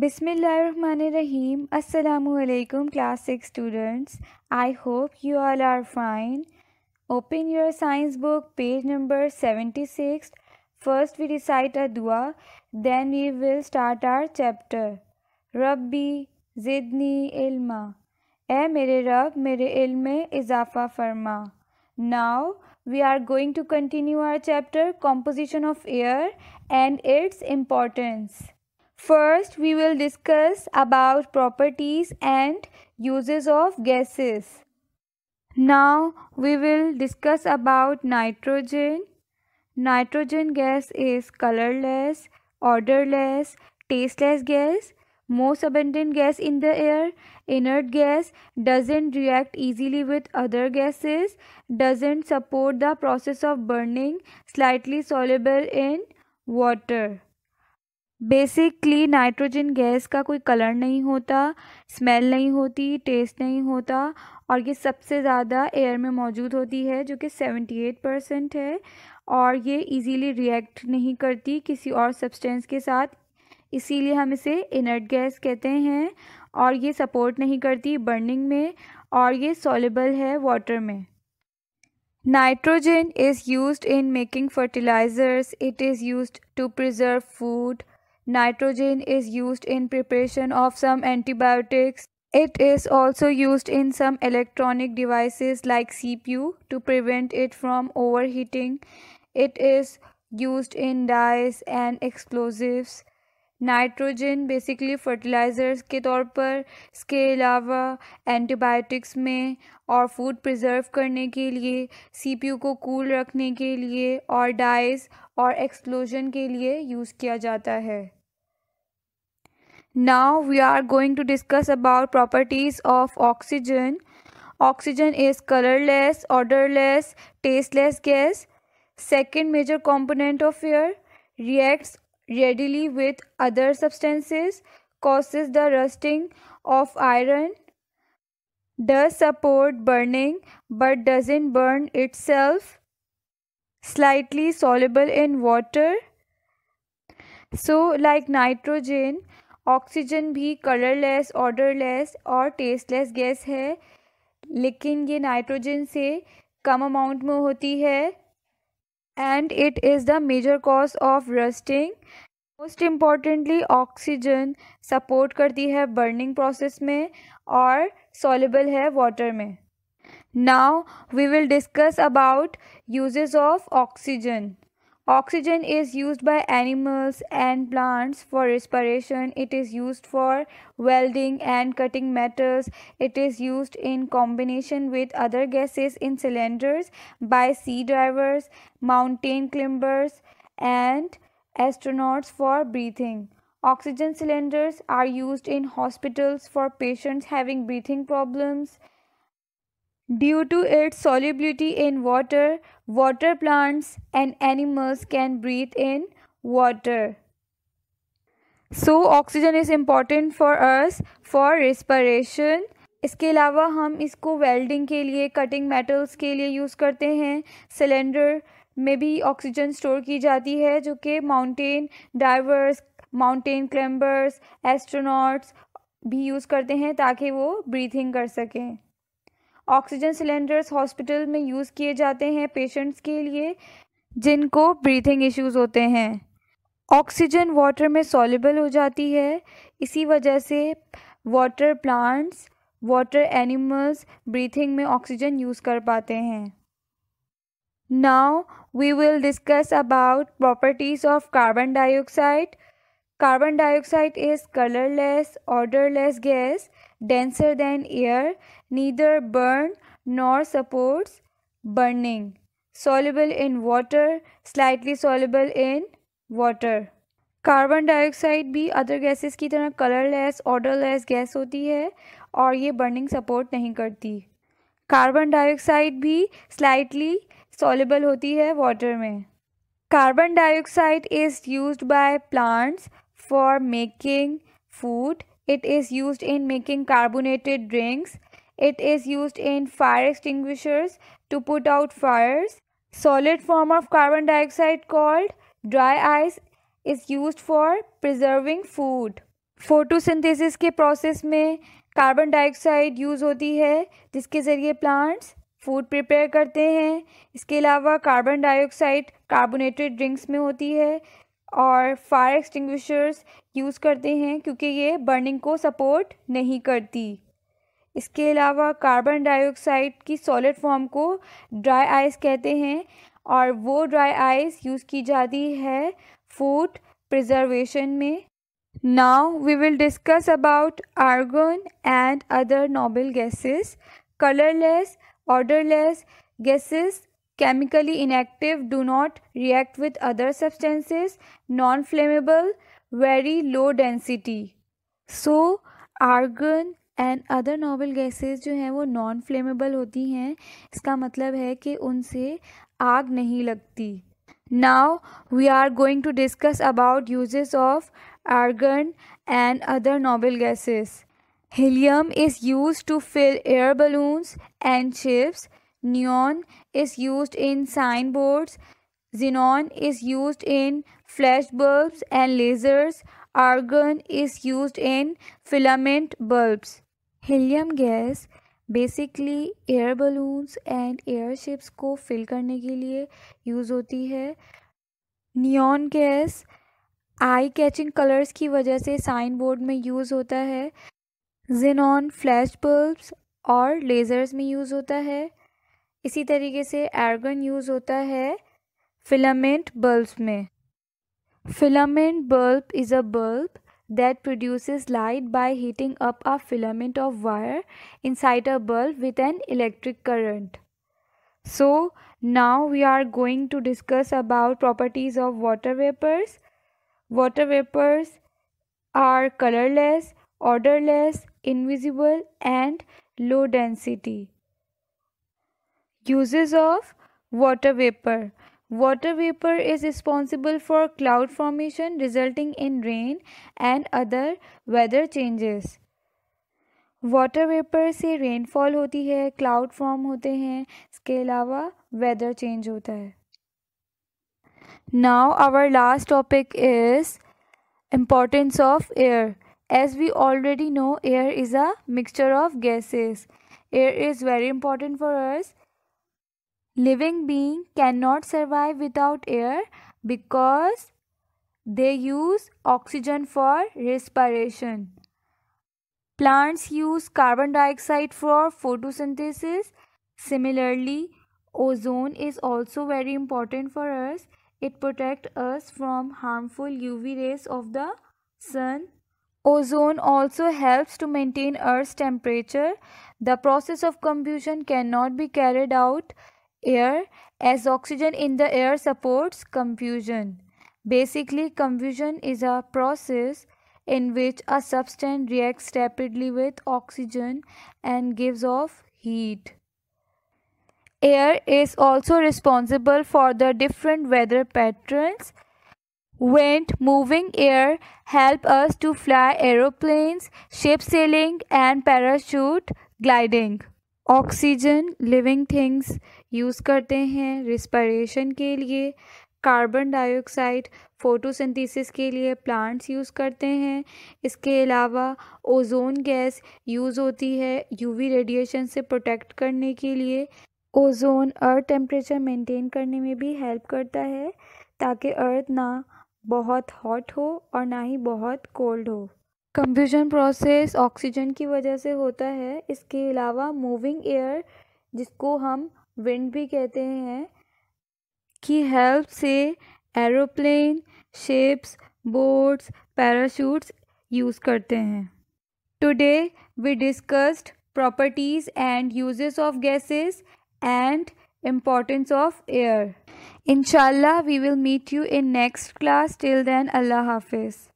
Bismillahirrahmanirrahim. Assalamu alaikum class 6 students. I hope you all are fine. Open your science book page number 76. First we recite a dua, then we will start our chapter. Rabbi zidni ilma. Eh mere Rab, mere ilme izafa farma. Now we are going to continue our chapter composition of air and its importance. First, we will discuss about properties and uses of gases. Now, we will discuss about nitrogen. Nitrogen gas is colorless, odorless, tasteless gas, most abundant gas in the air. Inert gas doesn't react easily with other gases, doesn't support the process of burning, slightly soluble in water. Basically nitrogen gas का कोई colour नहीं होता smell नहीं होती test नहीं होता और ये सबसे ज़्यादा एयर में मौजूद होती है जो कि सेवेंटी एट परसेंट है और ये इजीली रिएक्ट नहीं करती किसी और सब्सटेंस के साथ इसीलिए हम इसे इनर्ट गैस कहते हैं और ये सपोर्ट नहीं करती बर्निंग में और ये सॉलेबल है वाटर में nitrogen is use in making fertilisers it is use to preserve food Nitrogen is used in preparation of some antibiotics. It is also used in some electronic devices like CPU to prevent it from overheating. It is used in dyes and explosives. Nitrogen basically fertilisers के तौर पर इसके अलावा antibiotics में और food preserve करने के लिए सीपीयू को कूल रखने के लिए और डाइस और एक्सप्लोजन के लिए यूज़ किया जाता है now we are going to discuss about properties of oxygen oxygen is colorless odorless tasteless gas second major component of air reacts readily with other substances causes the rusting of iron does support burning but doesn't burn itself slightly soluble in water so like nitrogen oxygen भी colourless odourless और tasteless gas है लेकिन ये nitrogen से कम amount में होती है and it is the major cause of rusting most importantly oxygen support करती है बर्निंग प्रोसेस में और सॉलेबल है वाटर में now we will discuss about uses of oxygen Oxygen is used by animals and plants for respiration. It is used for welding and cutting metals. It is used in combination with other gases in cylinders by sea divers, mountain climbers, and astronauts for breathing. Oxygen cylinders are used in hospitals for patients having breathing problems. Due to its solubility in water water plants and animals can breathe in water so oxygen is important for us for respiration इसके अलावा हम इसको welding के लिए cutting metals के लिए use करते हैं सिलेंडर में भी ऑक्सीजन स्टोर की जाती है जो कि mountain divers mountain climbers astronauts भी यूज़ करते हैं ताकि वो ब्रीथिंग कर सकें ऑक्सीजन सिलेंडर्स हॉस्पिटल में यूज़ किए जाते हैं पेशेंट्स के लिए जिनको ब्रीथिंग इश्यूज़ होते हैं ऑक्सीजन वाटर में सॉलेबल हो जाती है इसी वजह से water plants water animals breathing में ऑक्सीजन यूज़ कर पाते हैं now we will discuss about properties of carbon dioxide carbon dioxide is colourless odourless gas denser than air, neither burn nor supports burning. Soluble in water, slightly soluble in water. Carbon dioxide भी other gases की तरह colourless odourless gas होती है और ये burning support नहीं करती carbon dioxide भी स्लाइटली सॉलेबल होती है वाटर में carbon dioxide is used by plants for making food It is used in making carbonated drinks. It is used in fire extinguishers to put out fires. Solid form of carbon dioxide called dry ice is used for preserving food. photosynthesis ke process mein carbon dioxide use hoti hai jiske zariye plants food prepare karte hain iske alawa carbon dioxide carbonated drinks mein hoti hai और fire extinguishers use करते हैं क्योंकि ये burning को support नहीं करती इसके अलावा कार्बन डाइऑक्साइड की सॉलिड फॉर्म को ड्राई आइस कहते हैं और वो ड्राई आइस यूज़ की जाती है फूड प्रिजर्वेशन में now we will discuss about argon and other noble gases colourless odourless gases chemically inactive, do not react with other substances, non-flammable, very low density. So, argon and other noble gases जो हैं वो non flammable होती हैं इसका मतलब है कि उनसे आग नहीं लगती now we are going to discuss about uses of argon and other noble gases. Helium is used to fill air balloons and ships. neon is used in sign boards xenon is used in flash bulbs and lasers argon is used in filament bulbs helium gas basically air balloons and airships को fill करने के लिए use होती है neon gas eye catching colours की वजह से sign board में यूज़ होता है जिनॉन फ्लैश बल्ब्स और लेज़र्स में यूज़ होता है इसी तरीके से एर्गन यूज़ होता है फिलामेंट बल्ब में filament bulb is a bulb that produces light by heating up a filament of wire inside a bulb with an electric current so now we are going to discuss about properties of water vapours water vapours are colourless odourless invisible and low density Uses of water vapor. Water vapor is responsible for cloud formation resulting in rain and other weather changes. Water vapor se rainfall होती है cloud form होते हैं इसके अलावा weather change होता है Now our last topic is importance of air as we already know air is a mixture of gases air is very important for us Living being cannot survive without air because they use oxygen for respiration. Plants use carbon dioxide for photosynthesis. Similarly, ozone is also very important for us. It protects us from harmful UV rays of the sun. Ozone also helps to maintain Earth's temperature. The process of combustion cannot be carried out air as oxygen in the air supports confusion. Basically, confusion is a process in which a substance reacts rapidly with oxygen and gives off heat. Air is also responsible for the different weather patterns. Wind moving air help us to fly aeroplanes, ship sailing and parachute gliding. Oxygen living things use करते हैं respiration के लिए carbon dioxide photosynthesis के लिए plants use करते हैं इसके अलावा ओजोन गैस यूज़ होती है यूवी रेडिएशन से प्रोटेक्ट करने के लिए ओजोन अर्थ टेम्परेचर मेंटेन करने में भी हेल्प करता है ताकि अर्थ ना बहुत हॉट हो और ना ही बहुत कोल्ड हो कंफ्यूजन प्रोसेस ऑक्सीजन की वजह से होता है इसके अलावा मूविंग एयर जिसको हम विंड भी कहते हैं की हेल्प से aeroplane ships boats parachutes use करते हैं today we discussed properties and uses of gases and importance of air इनशाला we will meet you in next class till then अल्लाह हाफिज़